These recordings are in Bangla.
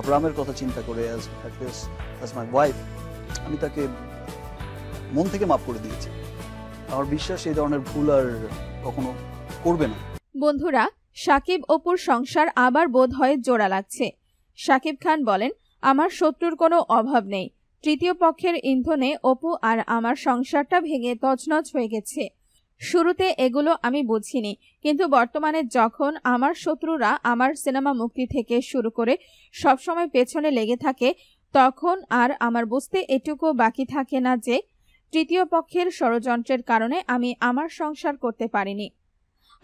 আব্রামের কথা চিন্তা করে মাই ওয়াইফ আমি তাকে মন থেকে মাফ করে দিয়েছি আমার বিশ্বাস এই ধরনের ভুল আর কখনো করবে না বন্ধুরা সাকিব অপুর সংসার আবার বোধ হয় জোড়া লাগছে সাকিব খান বলেন আমার শত্রুর কোনো অভাব নেই তৃতীয় পক্ষের ইন্ধনে অপু আর আমার সংসারটা ভেঙে তছনছ হয়ে গেছে শুরুতে এগুলো আমি বুঝিনি কিন্তু বর্তমানে যখন আমার শত্রুরা আমার সিনেমা মুক্তি থেকে শুরু করে সবসময় পেছনে লেগে থাকে তখন আর আমার বুঝতে এটুকু বাকি থাকে না যে তৃতীয় পক্ষের ষড়যন্ত্রের কারণে আমি আমার সংসার করতে পারিনি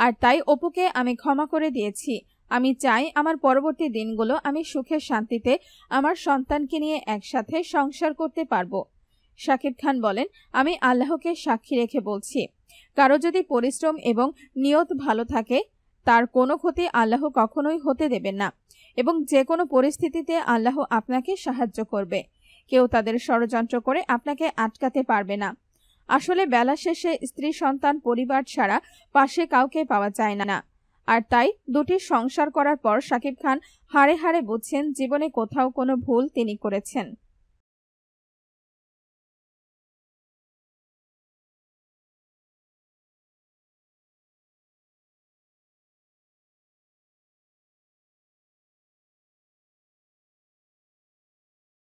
আর তাই অপুকে আমি ক্ষমা করে দিয়েছি আমি চাই আমার পরবর্তী দিনগুলো আমি সুখে শান্তিতে আমার সন্তানকে নিয়ে একসাথে সংসার করতে পারবো শাকিব খান বলেন আমি আল্লাহকে সাক্ষী রেখে বলছি কারো যদি পরিশ্রম এবং নিয়ত ভালো থাকে তার কোনো ক্ষতি আল্লাহ কখনোই হতে দেবেন না এবং যে কোনো পরিস্থিতিতে আল্লাহ আপনাকে সাহায্য করবে কেউ তাদের ষড়যন্ত্র করে আপনাকে আটকাতে পারবে না আসলে বেলা শেষে স্ত্রী সন্তান পরিবার ছাড়া পাশে কাউকে পাওয়া যায় না আর তাই দুটি সংসার করার পর শাকিব খান হাড়ে হাড়ে বুঝছেন জীবনে কোথাও কোনো ভুল তিনি করেছেন